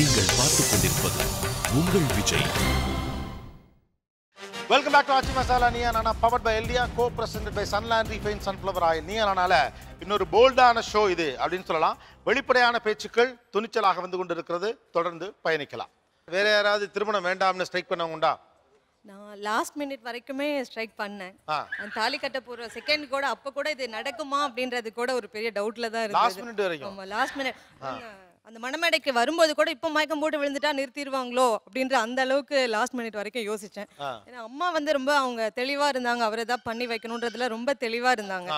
நீங்கள் பார்த்துக் கொண்டிருப்பது உங்கள் Vijay welcome back to Aachi Masala Neeya Naana power by Eldea co present by Sunland refine sunflower oil நீயா நானால இன்னொரு போல்டான ஷோ இது அப்படின்னு சொல்லலாம் வெளிப்படையான பேச்சுக்கள் துணிச்சலாக வந்து கொண்டு இருக்கிறது தொடர்ந்து பயணிக்கலாம் வேற யாராவது திருமணம் வேண்டாம்னு ஸ்ட்ரைக் பண்ணவங்க உண்டா நான் லாஸ்ட் மினிட் வரைக்குமே ஸ்ட்ரைக் பண்ணேன் தாலி கட்ட போற செகண்ட் கூட அப்ப கூட இது நடக்குமா அப்படின்றது கூட ஒரு பெரிய டவுட்ல தான் இருக்கு லாஸ்ட் மினிட் வரைக்கும் லாஸ்ட் மினிட் அந்த மணமேடைக்கு வரும்போது கூட இப்ப மயக்கம் போட்டு விழுந்துட்டா நிறுத்திடுவாங்களோ அப்படின்ற அந்த அளவுக்கு லாஸ்ட் மினிட் வரைக்கும் யோசிச்சேன் ஏன்னா அம்மா வந்து ரொம்ப அவங்க தெளிவா இருந்தாங்க அவரை ஏதாவது பண்ணி வைக்கணும்ன்றதுல ரொம்ப தெளிவா இருந்தாங்க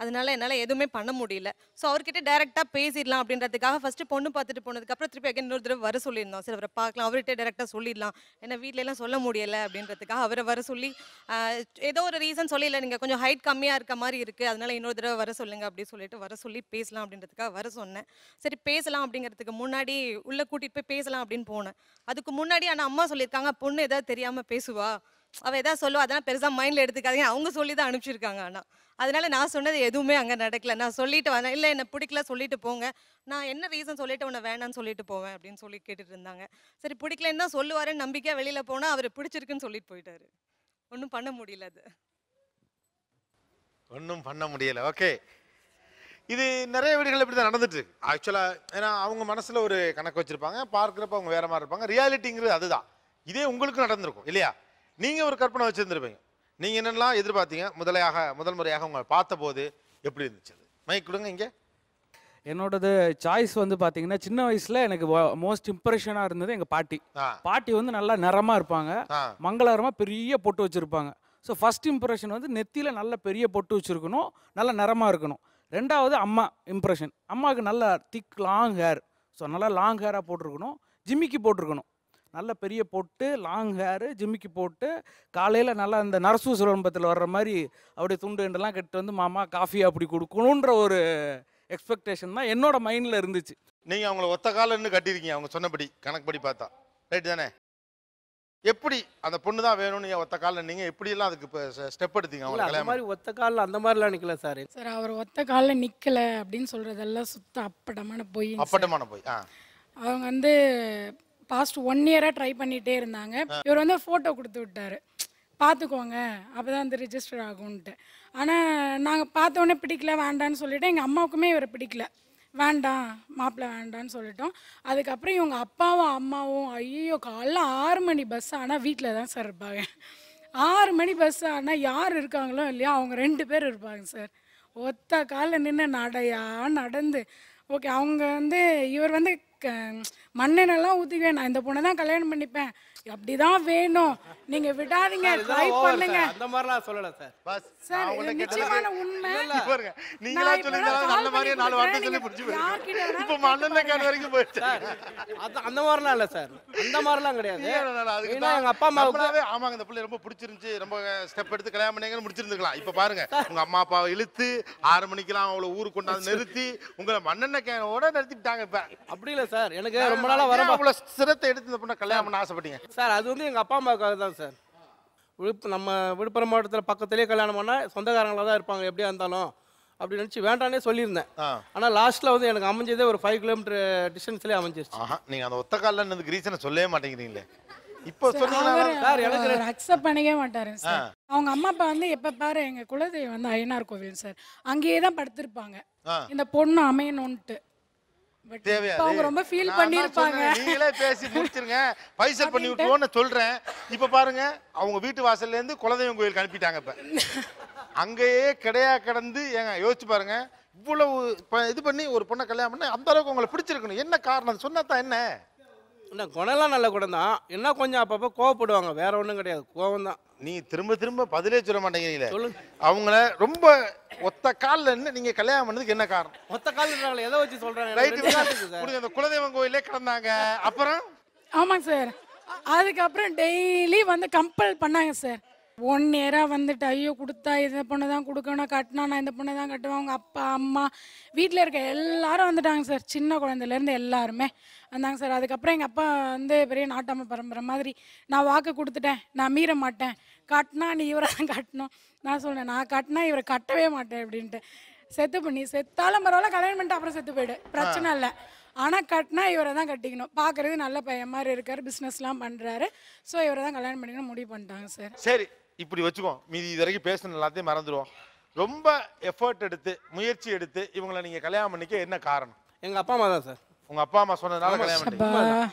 அதனால என்னால் எதுவுமே பண்ண முடியல ஸோ அவர்கிட்ட டேரெக்டாக பேசிடலாம் அப்படின்றதுக்காக ஃபஸ்ட்டு பொண்ணு பார்த்துட்டு போனதுக்கப்புறம் திருப்பி அகைன் இன்னொரு தடவை வர சொல்லியிருந்தோம் சரி அவரை பார்க்கலாம் அவர்கிட்ட டேரெக்டாக சொல்லிடலாம் ஏன்னா வீட்டிலலாம் சொல்ல முடியலை அப்படின்றதுக்காக அவரை வர சொல்லி ஏதோ ஒரு ரீசன் சொல்லி நீங்கள் கொஞ்சம் ஹைட் கம்மியாக இருக்க மாதிரி இருக்குது அதனால இன்னொரு தடவை வர சொல்லுங்கள் அப்படின்னு சொல்லிட்டு வர சொல்லி பேசலாம் அப்படின்றதுக்காக வர சொன்னேன் சரி பேசலாம் அப்படிங்கிறதுக்கு முன்னாடி உள்ளே கூட்டிகிட்டு போய் பேசலாம் அப்படின்னு போனேன் அதுக்கு முன்னாடி ஆனால் அம்மா சொல்லியிருக்காங்க பொண்ணு எதாவது தெரியாமல் பேசுவா அவள் எதாவது சொல்லுவா அதெல்லாம் பெருசாக மைண்டில் எடுத்துக்காதீங்க அவங்க சொல்லி தான் அனுப்பிச்சிருக்காங்க ஆனால் அதனால நான் சொன்னது எதுவுமே அங்கே நடக்கல நான் சொல்லிட்டு வந்தேன் இல்லை என்ன பிடிக்கல சொல்லிட்டு போங்க நான் என்ன ரீசன் சொல்லிட்டு உன்ன வேணான்னு சொல்லிட்டு போவேன் அப்படின்னு சொல்லி கேட்டுட்டு இருந்தாங்க சரி பிடிக்கலன்னு தான் சொல்லுவாருன்னு நம்பிக்கையாக வெளியில் போனால் அவர் பிடிச்சிருக்குன்னு சொல்லிட்டு போயிட்டாரு ஒன்றும் பண்ண முடியல அது ஒன்றும் பண்ண முடியல ஓகே இது நிறைய வீடுகள் இப்படி தான் நடந்துட்டு ஆக்சுவலாக ஏன்னா அவங்க மனசில் ஒரு கணக்கு வச்சுருப்பாங்க பார்க்குறப்ப அவங்க வேற மாதிரி இருப்பாங்க ரியாலிட்டிங்கிறது அதுதான் இதே உங்களுக்கு நடந்திருக்கும் இல்லையா நீங்கள் ஒரு கற்பனை வச்சுருந்துருப்பீங்க நீங்கள் என்னென்னலாம் எதிர்பார்த்தீங்க முதலையாக முதல் முறையாக உங்களை பார்த்தபோது எப்படி இருந்துச்சு மைக் கொடுங்க இங்கே என்னோடது சாய்ஸ் வந்து பார்த்தீங்கன்னா சின்ன வயசில் எனக்கு மோஸ்ட் இம்ப்ரெஷனாக இருந்தது எங்கள் பாட்டி பாட்டி வந்து நல்லா நிறமாக இருப்பாங்க மங்களகரமாக பெரிய பொட்டு வச்சுருப்பாங்க ஸோ ஃபஸ்ட் இம்ப்ரெஷன் வந்து நெத்தியில் நல்ல பெரிய பொட்டு வச்சுருக்கணும் நல்ல நிறமாக இருக்கணும் ரெண்டாவது அம்மா இம்ப்ரெஷன் அம்மாவுக்கு நல்ல திக் லாங் ஹேர் ஸோ நல்லா லாங் ஹேராக போட்டிருக்கணும் ஜிம்மிக்கு போட்டிருக்கணும் நல்ல பெரிய போட்டு லாங் ஹேரு ஜிம்மிக்கு போட்டு காலையில் நல்லா அந்த நரசு சுரம்பத்தில் வர்ற மாதிரி அப்படியே துண்டு எண்டெல்லாம் கெட்டு வந்து மாமா காஃபி அப்படி கொடுக்கணுன்ற ஒரு எக்ஸ்பெக்டேஷன் தான் என்னோட மைண்டில் இருந்துச்சு நீங்கள் அவங்கள ஒத்த காலன்னு கட்டியிருக்கீங்க அவங்க சொன்னபடி கணக்குப்படி பார்த்தா ரைட் தானே எப்படி அந்த பொண்ணு தான் வேணும்னு நீங்கள் ஒத்த காலில் நீங்கள் எப்படியெல்லாம் அதுக்கு இப்போ ஸ்டெப் எடுத்தீங்க அவங்க அந்த மாதிரி ஒத்த காலில் அந்த மாதிரிலாம் நிற்கல சார் சார் அவர் ஒத்த காலில் நிற்கல அப்படின்னு சொல்கிறதெல்லாம் சுத்த அப்பட்டமான போய் அப்பட்டமான போய் அவங்க வந்து பாஸ்ட் ஒன் இயராக ட்ரை பண்ணிகிட்டே இருந்தாங்க இவர் வந்து ஃபோட்டோ கொடுத்து விட்டாரு பார்த்துக்கோங்க அப்போ தான் வந்து ரிஜிஸ்டர் ஆகும்ன்ட்டு ஆனால் நாங்கள் பார்த்தோன்னே பிடிக்கல வேண்டான்னு சொல்லிவிட்டு எங்கள் அம்மாவுக்குமே இவரை பிடிக்கல வேண்டாம் மாப்பிள்ளை வேண்டான்னு சொல்லிட்டோம் அதுக்கப்புறம் இவங்க அப்பாவும் அம்மாவும் ஐயோ காலைல ஆறு மணி பஸ் ஆனால் வீட்டில் தான் சார் இருப்பாங்க ஆறு மணி பஸ் ஆனால் யார் இருக்காங்களோ இல்லையா அவங்க ரெண்டு பேர் இருப்பாங்க சார் ஒத்த காலில் நின்று நடையா நடந்து ஓகே அவங்க வந்து இவர் வந்து மண்ணெண்ணெல்லாம் ஊற்றிக்குவேன் நான் இந்த பொண்ணை தான் கல்யாணம் பண்ணிப்பேன் அப்படி தான் வேணும் நீங்க விடாதீங்க ட்ரை பண்ணுங்க அந்த மாதிரிலாம் சொல்லல சார் பஸ் சார் நிச்சயமான உண்மை பாருங்க நீங்களா சொல்லுங்க நல்ல மாதிரியே நாலு வார்த்தை சொல்லி புடிச்சு போறீங்க இப்போ மண்ணெண்ணெய் கால் வரைக்கும் போயிடுச்சு அது அந்த மாதிரிலாம் இல்ல சார் அந்த மாதிரிலாம் கிடையாது ஏன்னா எங்க அப்பா அம்மா அம்மாவுக்கு ஆமாங்க இந்த பிள்ளை ரொம்ப பிடிச்சிருந்துச்சு ரொம்ப ஸ்டெப் எடுத்து கல்யாணம் பண்ணிங்கன்னு முடிச்சிருந்துக்கலாம் இப்போ பாருங்க உங்க அம்மா அப்பாவை இழுத்து ஆறு மணிக்கெல்லாம் அவளை ஊருக்கு கொண்டாந்து நிறுத்தி உங்களை மண்ணெண்ணெய் கேனோட நிறுத்திட்டாங்க இப்ப அப்படி இல்லை சார் எனக்கு ரொம்ப நாளா வர அவ்வளோ சிரத்தை எடுத்து இந்த பொண்ணை கல்யாணம் பண்ண ஆசைப்பட்டீங்க சார் அது வந்து எங்கள் அப்பா அம்மாவுக்காக தான் சார் விழுப்பு நம்ம விழுப்புரம் மாவட்டத்தில் பக்கத்துலேயே கல்யாணம் பண்ணால் சொந்தக்காரங்களாக தான் இருப்பாங்க எப்படியா இருந்தாலும் அப்படி நினச்சி வேண்டானே சொல்லியிருந்தேன் ஆனால் லாஸ்ட்டில் வந்து எனக்கு அமைஞ்சதே ஒரு ஃபைவ் கிலோமீட்டர் டிஸ்டன்ஸ்லேயே அமைஞ்சிருச்சு ஆஹா நீங்கள் அந்த ஒத்த காலில் இருந்ததுக்கு ரீசனை சொல்லவே மாட்டேங்கிறீங்களே இப்போ சார் எனக்கு அக்செப்ட் பண்ணிக்கவே மாட்டாரு சார் அவங்க அம்மா அப்பா வந்து எப்ப பாரு எங்க குலதெய்வம் வந்து ஐயனார் கோவில் சார் அங்கேயே தான் படுத்திருப்பாங்க இந்த பொண்ணு அமையணும்ட்டு அவங்க ரொம்ப நீங்களே பேசி பண்ணி அவங்க வீட்டு குலதெய்வம் கோயிலுக்கு அங்கேயே கிடையா ஏங்க பாருங்க இது பண்ணி ஒரு பொண்ணை கல்யாணம் அந்த அளவுக்கு உங்களை பிடிச்சிருக்கணும் என்ன காரணம் என்ன குணம்லாம் நல்ல தான் என்ன கொஞ்சம் அப்பப்போ கோவப்படுவாங்க வேற ஒன்றும் கிடையாது கோவம் தான் நீ திரும்ப திரும்ப பதிலே சொல்ல மாட்டேங்கிறீங்களே அவங்கள ரொம்ப ஒத்த காலில் என்ன நீங்க கல்யாணம் பண்ணதுக்கு என்ன காரணம் ஒத்த காலில் எதை வச்சு சொல்றாங்க ரைட்டு அந்த குலதெய்வம் கோயிலே கிடந்தாங்க அப்புறம் ஆமாங்க சார் அதுக்கப்புறம் டெய்லி வந்து கம்பல் பண்ணாங்க சார் ஒன் நேராக வந்துட்டு ஐயோ கொடுத்தா இந்த பொண்ணு தான் கொடுக்கணும் கட்டினா நான் இந்த பொண்ணு தான் கட்டுவேன் அவங்க அப்பா அம்மா வீட்டில் இருக்க எல்லாரும் வந்துட்டாங்க சார் சின்ன குழந்தையிலேருந்து எல்லாருமே வந்தாங்க சார் அதுக்கப்புறம் எங்கள் அப்பா வந்து பெரிய நாட்டாம பரம்பரை மாதிரி நான் வாக்கு கொடுத்துட்டேன் நான் மீற மாட்டேன் கட்டினா நீ இவரை தான் கட்டணும் நான் சொன்னேன் நான் கட்டினா இவரை கட்டவே மாட்டேன் அப்படின்ட்டு செத்து பண்ணி செத்தாலும் பரவாயில்ல கல்யாணம் பண்ணிட்டு அப்புறம் செத்து போயிடு பிரச்சனை இல்லை ஆனால் கட்டினா இவரை தான் கட்டிக்கணும் பார்க்குறது நல்ல பையன் மாதிரி இருக்கார் பிஸ்னஸ்லாம் பண்ணுறாரு ஸோ இவரை தான் கல்யாணம் பண்ணிக்கணும் முடிவு பண்ணிட்டாங்க சார் சரி இப்படி வச்சுக்கோம் மீதி இது வரைக்கும் பேசணும் எல்லாத்தையும் மறந்துடுவோம் ரொம்ப எஃபர்ட் எடுத்து முயற்சி எடுத்து இவங்களை நீங்கள் கல்யாணம் பண்ணிக்க என்ன காரணம் எங்க அப்பா அம்மா தான் சார் உங்கள் அப்பா அம்மா சொன்னதுனால கல்யாணம் பண்ணிக்கலாம்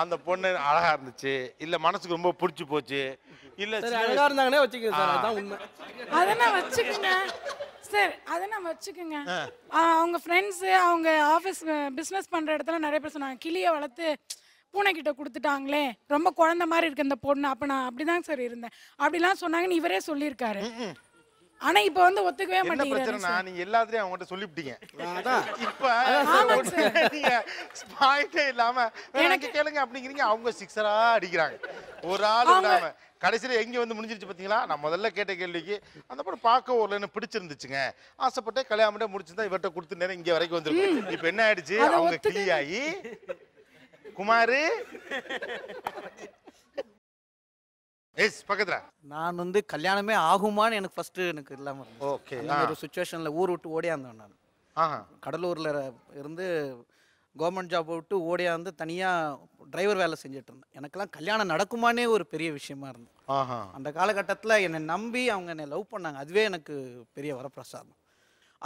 அந்த பொண்ணு அழகா இருந்துச்சு இல்ல மனசுக்கு ரொம்ப புடிச்சு போச்சு இல்ல அழகா இருந்தாங்கன்னே வச்சுக்கோங்க சார் அதான் உண்மை அதெல்லாம் வச்சுக்கோங்க சார் அதை வச்சுக்கோங்க அவங்க ஃப்ரெண்ட்ஸ் அவங்க ஆஃபீஸ் பிஸ்னஸ் பண்ற இடத்துல நிறைய பேர் சொன்னாங்க கிளியை வளர்த்து பூனைக்கிட்ட கொடுத்துட்டாங்களே ரொம்ப குழந்தை மாதிரி இருக்கு இந்த பொண்ணு அப்போ நான் அப்படிதான் சார் இருந்தேன் அப்படிலாம் சொன்னாங்கன்னு இவரே சொல்லியிருக்காரு ஆனா இப்ப வந்து ஒத்துக்கவே மாட்டேங்கிறேன் நான் நீங்க எல்லாத்தையும் அவங்ககிட்ட சொல்லிவிட்டீங்க இப்ப நீங்க பாயிண்டே இல்லாம எனக்கு கேளுங்க அப்படிங்கிறீங்க அவங்க சிக்ஸரா அடிக்கிறாங்க ஒரு ஆள் இல்லாம கடைசியில் எங்கே வந்து முடிஞ்சிருச்சு பாத்தீங்களா நான் முதல்ல கேட்ட கேள்விக்கு அந்த படம் பார்க்க ஒரு பிடிச்சிருந்துச்சுங்க ஆசைப்பட்டு கல்யாணம் முடிச்சிருந்தா இவர்கிட்ட கொடுத்து நேரம் இங்கே வரைக்கும் வந்துருக்கும் இப்ப என்ன ஆயிடுச்சு அவங்க கிளியாகி குமாரு எஸ் பக்கத்துல நான் வந்து கல்யாணமே ஆகுமான்னு எனக்கு ஃபர்ஸ்ட் எனக்கு இல்லாம இருந்துச்சு. ஓகே ஒரு சுச்சுவேஷன்ல ஊர் விட்டு ஓடியாந்தேன் நான் ஆஹா கடலூர்ல இருந்து கவர்மெண்ட் ஜாப் விட்டு ஓடியாந்து தனியாக டிரைவர் வேலை செஞ்சுட்டு இருந்தேன் எனக்கெல்லாம் கல்யாணம் நடக்குமானே ஒரு பெரிய விஷயமா இருந்தது அந்த காலகட்டத்தில் என்னை நம்பி அவங்க என்னை லவ் பண்ணாங்க அதுவே எனக்கு பெரிய வரப்பிரசாதம்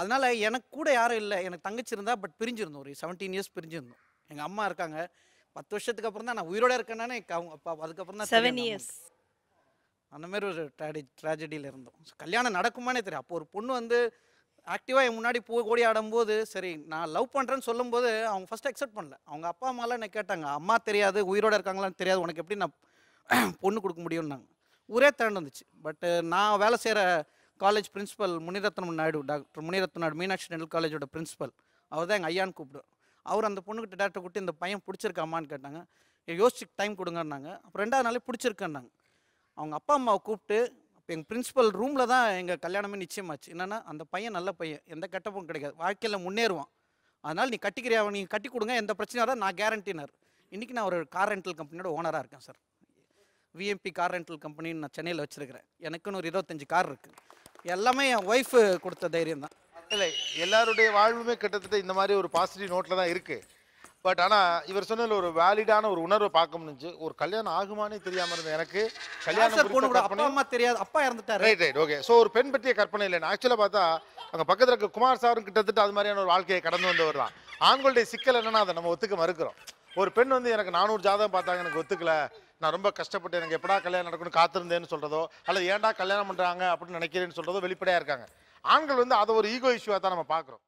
அதனால் எனக்கு கூட யாரும் இல்லை எனக்கு தங்கச்சி இருந்தால் பட் பிரிஞ்சிருந்தோம் ஒரு செவன்டீன் இயர்ஸ் பிரிஞ்சிருந்தோம் எங்கள் அம்மா இருக்காங்க பத்து வருஷத்துக்கு அப்புறம் தான் நான் உயிரோட இருக்கேன்னு அவங்க அப்பா அதுக்கப்புறம் தான் செவன் இயர்ஸ் அந்த மாதிரி ஒரு ட்ராடி ட்ராஜடியில் இருந்தோம் கல்யாணம் நடக்குமானே தெரியும் அப்போ ஒரு பொண்ணு வந்து ஆக்டிவாக என் முன்னாடி போய் ஓடி ஆடும்போது சரி நான் லவ் பண்ணுறேன்னு சொல்லும்போது அவங்க ஃபஸ்ட்டு அக்செப்ட் பண்ணல அவங்க அப்பா அம்மாலாம் என்ன கேட்டாங்க அம்மா தெரியாது உயிரோட இருக்காங்களான்னு தெரியாது உனக்கு எப்படி நான் பொண்ணு கொடுக்க முடியும்னாங்க ஊரே திரண்டு வந்துச்சு பட்டு நான் வேலை செய்கிற college principal Muniratnam Naidu doctor Muniratna Naidu Meenakshi நெல் காலேஜோட பிரின்ஸிபல் அவர் தான் எங்கள் ஐயான்னு கூப்பிடுவேன் அவர் அந்த பொண்ணுக்கிட்ட டேரக்டர் கூட்டி இந்த பையன் பிடிச்சிருக்காமான்னு கேட்டாங்க யோசிச்சு டைம் கொடுங்கன்னாங்க அப்புறம் ரெண்டாவது நாளே பிடிச்சிருக்கேன்னாங்க அவங்க அப்பா அம்மாவை கூப்பிட்டு இப்போ எங்கள் பிரின்ஸிபல் ரூமில் தான் எங்கள் கல்யாணமே நிச்சயமாச்சு என்னென்னா அந்த பையன் நல்ல பையன் எந்த கட்டப்பும் கிடைக்காது வாழ்க்கையில் முன்னேறுவான் அதனால் நீ கட்டிக்கிறியா நீங்கள் கட்டி கொடுங்க எந்த பிரச்சனையும் வராது நான் கேரண்டினர் இன்றைக்கி நான் ஒரு கார் ரெண்டல் கம்பெனியோட ஓனராக இருக்கேன் சார் விஎம்பி கார் ரெண்டல் கம்பெனின்னு நான் சென்னையில் வச்சுருக்கிறேன் எனக்குன்னு ஒரு இருபத்தஞ்சி கார் இருக்குது எல்லாமே என் ஒய்ஃபு கொடுத்த தைரியம் தான் இல்லை எல்லாருடைய வாழ்வுமே கிட்டத்தட்ட இந்த மாதிரி ஒரு பாசிட்டிவ் நோட்டில் தான் இருக்குது பட் ஆனால் இவர் சொன்னதில் ஒரு வேலிடான ஒரு உணர்வை பார்க்க முடிஞ்சு ஒரு கல்யாணம் ஆகுமானே தெரியாமல் இருந்தது எனக்கு கல்யாணம் அப்பா அம்மா தெரியாது அப்பா இறந்துட்டார் ரைட் ரைட் ஓகே ஸோ ஒரு பெண் பற்றிய கற்பனை இல்லை ஆக்சுவலாக பார்த்தா அங்கே பக்கத்தில் இருக்க குமார் சாரும் கிட்டத்தட்ட அது மாதிரியான ஒரு வாழ்க்கையை கடந்து வந்தவர் தான் ஆண்களுடைய சிக்கல் என்னன்னா அதை நம்ம ஒத்துக்க மறுக்கிறோம் ஒரு பெண் வந்து எனக்கு நானூறு ஜாதகம் பார்த்தாங்க எனக்கு ஒத்துக்கல நான் ரொம்ப கஷ்டப்பட்டு எனக்கு எப்படா கல்யாணம் நடக்கணும்னு காத்திருந்தேன்னு சொல்கிறதோ அல்லது ஏன்டா கல்யாணம் பண்ணுறாங்க அப்படின்னு நினைக்கிறேன்னு சொல்கிறதோ வெளிப்படையாக இருக்காங்க ஆண்கள் வந்து அதை ஒரு ஈகோ இஷ்யூவாக தான் நம்ம பார்க்குறோம்